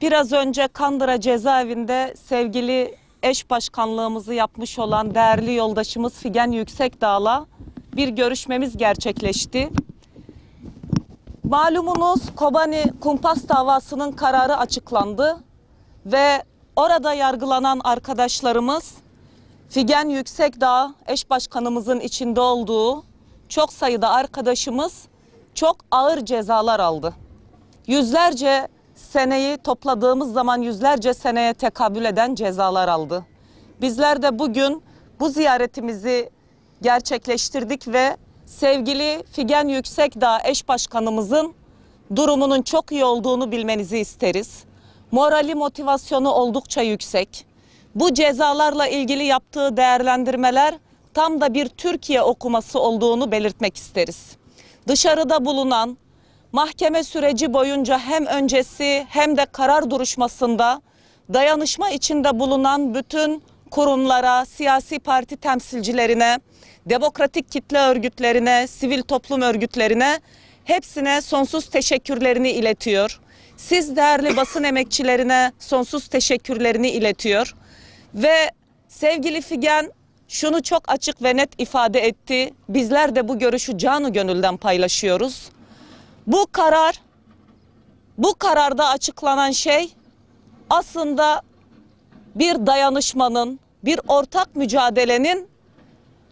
Biraz önce Kandıra cezaevinde sevgili eş başkanlığımızı yapmış olan değerli yoldaşımız Figen Yüksekdağ'la bir görüşmemiz gerçekleşti. Malumunuz Kobani kumpas davasının kararı açıklandı ve orada yargılanan arkadaşlarımız Figen Yüksekdağ eş başkanımızın içinde olduğu çok sayıda arkadaşımız çok ağır cezalar aldı. Yüzlerce seneyi topladığımız zaman yüzlerce seneye tekabül eden cezalar aldı. Bizler de bugün bu ziyaretimizi gerçekleştirdik ve sevgili Figen Yüksekdağ eş başkanımızın durumunun çok iyi olduğunu bilmenizi isteriz. Morali motivasyonu oldukça yüksek. Bu cezalarla ilgili yaptığı değerlendirmeler tam da bir Türkiye okuması olduğunu belirtmek isteriz. Dışarıda bulunan mahkeme süreci boyunca hem öncesi hem de karar duruşmasında dayanışma içinde bulunan bütün kurumlara, siyasi parti temsilcilerine, demokratik kitle örgütlerine, sivil toplum örgütlerine hepsine sonsuz teşekkürlerini iletiyor. Siz değerli basın emekçilerine sonsuz teşekkürlerini iletiyor. Ve sevgili Figen şunu çok açık ve net ifade etti. Bizler de bu görüşü canı gönülden paylaşıyoruz. Bu karar, bu kararda açıklanan şey aslında bir dayanışmanın, bir ortak mücadelenin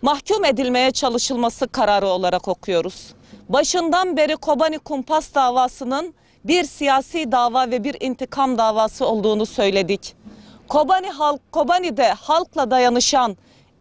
mahkum edilmeye çalışılması kararı olarak okuyoruz. Başından beri Kobani Kumpas davasının bir siyasi dava ve bir intikam davası olduğunu söyledik. Kobani halk, Kobani'de halkla dayanışan,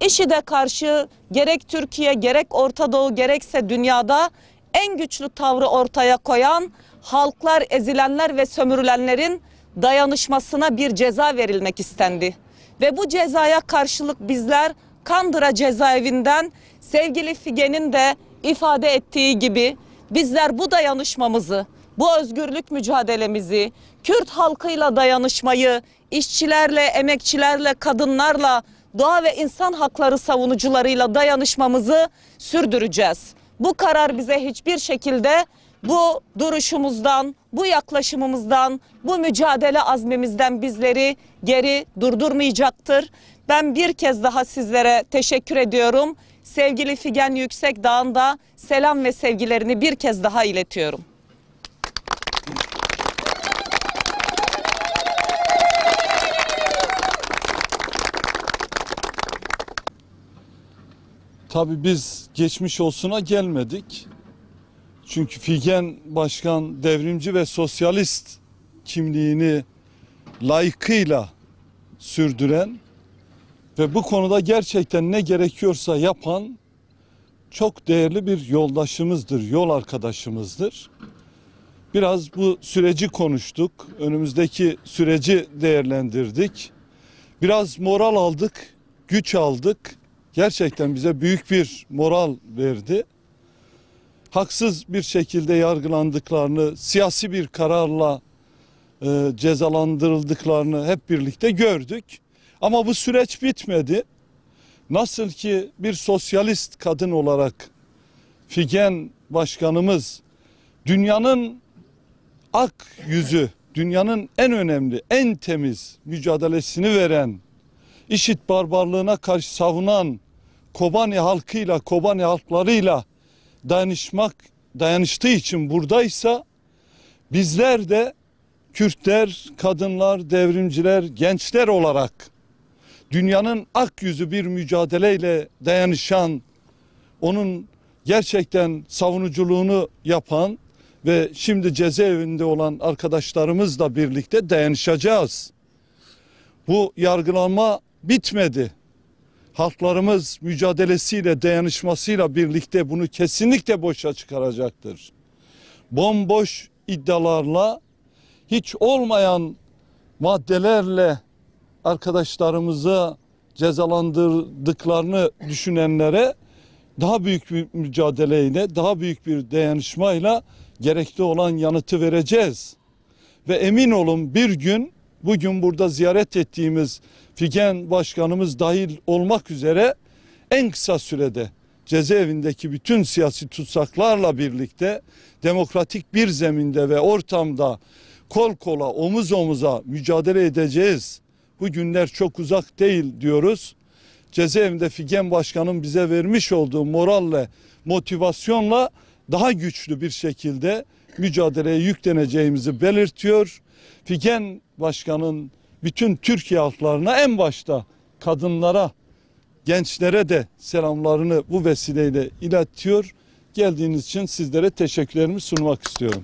işi de karşı gerek Türkiye gerek Orta Doğu gerekse dünyada en güçlü tavrı ortaya koyan halklar, ezilenler ve sömürülenlerin dayanışmasına bir ceza verilmek istendi. Ve bu cezaya karşılık bizler Kandıra cezaevinden sevgili Figen'in de ifade ettiği gibi bizler bu dayanışmamızı, bu özgürlük mücadelemizi, Kürt halkıyla dayanışmayı, işçilerle, emekçilerle, kadınlarla, doğa ve insan hakları savunucularıyla dayanışmamızı sürdüreceğiz. Bu karar bize hiçbir şekilde bu duruşumuzdan, bu yaklaşımımızdan, bu mücadele azmimizden bizleri geri durdurmayacaktır. Ben bir kez daha sizlere teşekkür ediyorum. Sevgili Figen Yüksek Dağı'nda selam ve sevgilerini bir kez daha iletiyorum. Tabi biz geçmiş olsuna gelmedik. Çünkü Figen Başkan devrimci ve sosyalist kimliğini layıkıyla sürdüren ve bu konuda gerçekten ne gerekiyorsa yapan çok değerli bir yoldaşımızdır, yol arkadaşımızdır. Biraz bu süreci konuştuk, önümüzdeki süreci değerlendirdik. Biraz moral aldık, güç aldık gerçekten bize büyük bir moral verdi. Haksız bir şekilde yargılandıklarını, siyasi bir kararla e, cezalandırıldıklarını hep birlikte gördük. Ama bu süreç bitmedi. Nasıl ki bir sosyalist kadın olarak Figen başkanımız dünyanın ak yüzü, dünyanın en önemli, en temiz mücadelesini veren, işit barbarlığına karşı savunan Kobani halkıyla, Kobani halklarıyla dayanışmak, dayanıştığı için buradaysa bizler de Kürtler, kadınlar, devrimciler, gençler olarak dünyanın ak yüzü bir mücadeleyle dayanışan, onun gerçekten savunuculuğunu yapan ve şimdi cezaevinde olan arkadaşlarımızla birlikte dayanışacağız. Bu yargılanma bitmedi halklarımız mücadelesiyle, dayanışmasıyla birlikte bunu kesinlikle boşa çıkaracaktır. Bomboş iddialarla, hiç olmayan maddelerle arkadaşlarımızı cezalandırdıklarını düşünenlere daha büyük bir mücadeleyle, daha büyük bir dayanışmayla gerekli olan yanıtı vereceğiz. Ve emin olun bir gün bugün burada ziyaret ettiğimiz Figen Başkanımız dahil olmak üzere en kısa sürede cezaevindeki bütün siyasi tutsaklarla birlikte demokratik bir zeminde ve ortamda kol kola omuz omuza mücadele edeceğiz. Bu günler çok uzak değil diyoruz. Cezaevinde Figen Başkan'ın bize vermiş olduğu moralle, motivasyonla daha güçlü bir şekilde mücadeleye yükleneceğimizi belirtiyor. Figen Başkan'ın bütün Türkiye halklarına en başta kadınlara, gençlere de selamlarını bu vesileyle iletiyor. Geldiğiniz için sizlere teşekkürlerimi sunmak istiyorum.